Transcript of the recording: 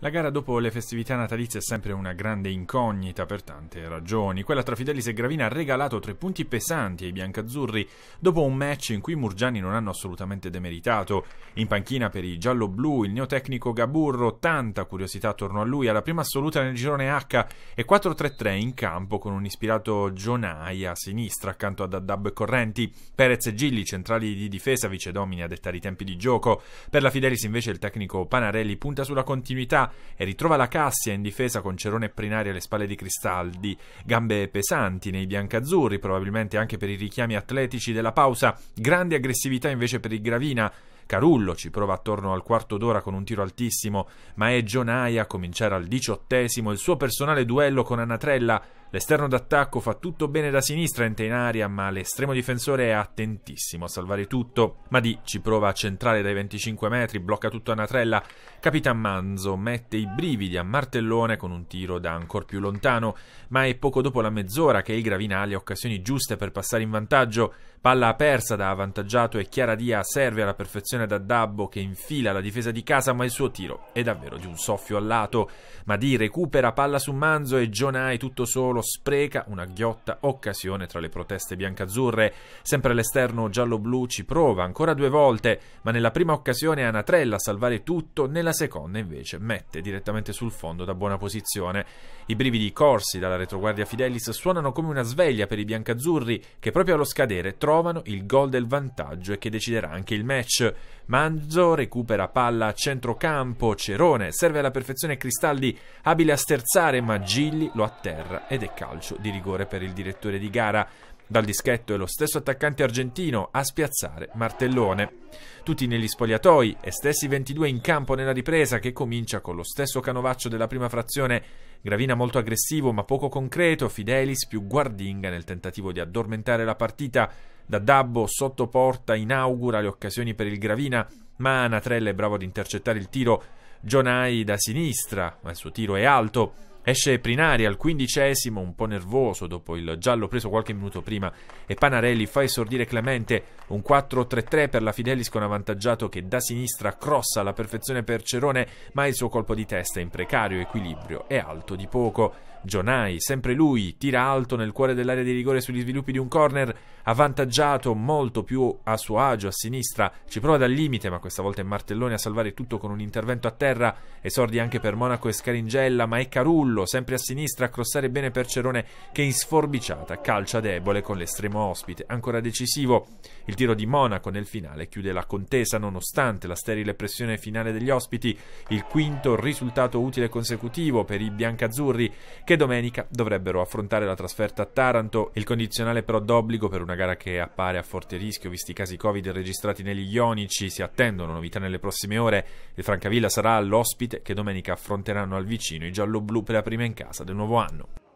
La gara dopo le festività natalizie è sempre una grande incognita per tante ragioni. Quella tra Fidelis e Gravina ha regalato tre punti pesanti ai biancazzurri dopo un match in cui i murgiani non hanno assolutamente demeritato. In panchina per i giallo-blu il neotecnico Gaburro, tanta curiosità attorno a lui, alla prima assoluta nel girone H e 4-3-3 in campo con un ispirato Jonai a sinistra accanto ad Adab e Correnti, Perez e Gilli centrali di difesa vicedomini a dettare i tempi di gioco. Per la Fidelis invece il tecnico Panarelli punta sulla continuità e ritrova la Cassia in difesa con Cerone e Prinari alle spalle di Cristaldi, gambe pesanti nei biancazzurri, probabilmente anche per i richiami atletici della pausa, grande aggressività invece per il Gravina. Carullo ci prova attorno al quarto d'ora con un tiro altissimo, ma è Gionaia a cominciare al diciottesimo il suo personale duello con Anatrella L'esterno d'attacco fa tutto bene da sinistra, entra in aria, ma l'estremo difensore è attentissimo a salvare tutto. Madì ci prova a centrare dai 25 metri, blocca tutto a Natrella. Capitan Manzo mette i brividi a martellone con un tiro da ancor più lontano, ma è poco dopo la mezz'ora che il Gravinali ha occasioni giuste per passare in vantaggio. Palla persa da avvantaggiato e Chiara Dia serve alla perfezione da Dabbo che infila la difesa di casa, ma il suo tiro è davvero di un soffio al lato. Madì recupera palla su Manzo e Jonai tutto solo solo spreca una ghiotta occasione tra le proteste biancazzurre. Sempre all'esterno giallo-blu ci prova ancora due volte, ma nella prima occasione è Anatrella a salvare tutto, nella seconda invece mette direttamente sul fondo da buona posizione. I brividi corsi dalla retroguardia Fidelis suonano come una sveglia per i biancazzurri che proprio allo scadere trovano il gol del vantaggio e che deciderà anche il match. Manzo recupera palla a centrocampo, Cerone serve alla perfezione Cristaldi, abile a sterzare ma Gilli lo atterra ed è calcio di rigore per il direttore di gara. Dal dischetto è lo stesso attaccante argentino a spiazzare Martellone. Tutti negli spogliatoi e stessi 22 in campo nella ripresa che comincia con lo stesso canovaccio della prima frazione. Gravina molto aggressivo ma poco concreto, Fidelis più guardinga nel tentativo di addormentare la partita. Da Dabbo sotto porta inaugura le occasioni per il Gravina, ma Anatrella è bravo ad intercettare il tiro. Jonai da sinistra, ma il suo tiro è alto. Esce Prinari al quindicesimo, un po' nervoso dopo il giallo preso qualche minuto prima, e Panarelli fa esordire Clemente un 4-3-3 per la Fidelis con avvantaggiato che da sinistra crossa alla perfezione per Cerone, ma il suo colpo di testa in precario equilibrio è alto di poco. Gionai, sempre lui, tira alto nel cuore dell'area di rigore sugli sviluppi di un corner, avvantaggiato molto più a suo agio a sinistra, ci prova dal limite, ma questa volta è Martellone a salvare tutto con un intervento a terra, esordi anche per Monaco e Scaringella, ma è Carullo, sempre a sinistra, a crossare bene per Cerone che in sforbiciata calcia debole con l'estremo ospite, ancora decisivo. Il tiro di Monaco nel finale chiude la contesa nonostante la sterile pressione finale degli ospiti, il quinto risultato utile consecutivo per i biancazzurri che domenica dovrebbero affrontare la trasferta a Taranto, il condizionale però d'obbligo per una gara che appare a forte rischio visti i casi Covid registrati negli ionici, si attendono novità nelle prossime ore, il Francavilla sarà l'ospite che domenica affronteranno al vicino i giallo-blu per la prima in casa del nuovo anno.